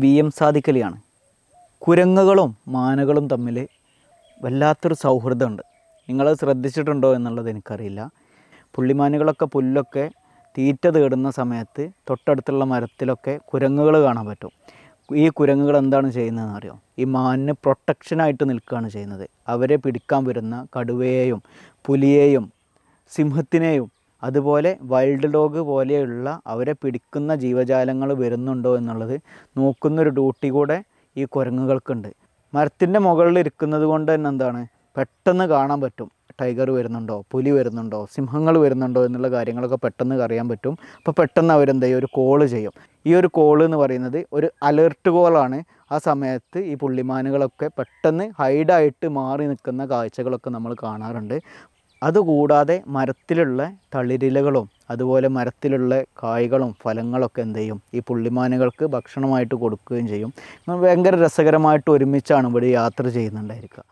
V M സാദിക്കലിയാണ് കുരങ്ങുകളും മാനകളും തമ്മിൽ വല്ലാത്തൊരു സൗഹൃദമുണ്ട് നിങ്ങളത് ശ്രദ്ധിച്ചിട്ടുണ്ടോ എന്നുള്ളത് എനിക്കറിയില്ല പുള്ളിമാനുകളൊക്കെ പുല്ലൊക്കെ തീറ്റ തേടുന്ന സമയത്ത് തൊട്ടടുത്തുള്ള മരത്തിലൊക്കെ കുരങ്ങുകൾ കാണാൻ പറ്റും ഈ കുരങ്ങുകൾ എന്താണ് ചെയ്യുന്നതെന്ന് അറിയോ ഈ മാനിന് പ്രൊട്ടക്ഷനായിട്ട് നിൽക്കുകയാണ് ചെയ്യുന്നത് അവരെ പിടിക്കാൻ വരുന്ന കടുവയെയും പുലിയെയും സിംഹത്തിനെയും അതുപോലെ വൈൽഡ് ഡോഗ് പോലെയുള്ള അവരെ പിടിക്കുന്ന ജീവജാലങ്ങൾ വരുന്നുണ്ടോ എന്നുള്ളത് നോക്കുന്നൊരു ഡ്യൂട്ടി കൂടെ ഈ കുരങ്ങുകൾക്കുണ്ട് മരത്തിൻ്റെ മുകളിൽ ഇരിക്കുന്നത് കൊണ്ട് തന്നെ എന്താണ് പെട്ടെന്ന് കാണാൻ പറ്റും ടൈഗർ വരുന്നുണ്ടോ പുലി വരുന്നുണ്ടോ സിംഹങ്ങൾ വരുന്നുണ്ടോ എന്നുള്ള കാര്യങ്ങളൊക്കെ പെട്ടെന്ന് അറിയാൻ പറ്റും അപ്പോൾ പെട്ടെന്ന് അവരെന്ത് ചെയ്യും ഒരു കോള് ചെയ്യും ഈ ഒരു കോള് എന്ന് പറയുന്നത് ഒരു അലേർട്ട് കോളാണ് ആ സമയത്ത് ഈ പുള്ളിമാനുകളൊക്കെ പെട്ടെന്ന് ഹൈഡായിട്ട് മാറി നിൽക്കുന്ന കാഴ്ചകളൊക്കെ നമ്മൾ കാണാറുണ്ട് അതുകൂടാതെ മരത്തിലുള്ള തളിരിലകളും അതുപോലെ മരത്തിലുള്ള കായ്കളും ഫലങ്ങളൊക്കെ എന്ത് ചെയ്യും ഈ പുള്ളിമാനുകൾക്ക് ഭക്ഷണമായിട്ട് കൊടുക്കുകയും ചെയ്യും ഭയങ്കര രസകരമായിട്ട് ഒരുമിച്ചാണ് ഇവിടെ യാത്ര ചെയ്യുന്നുണ്ടായിരിക്കുക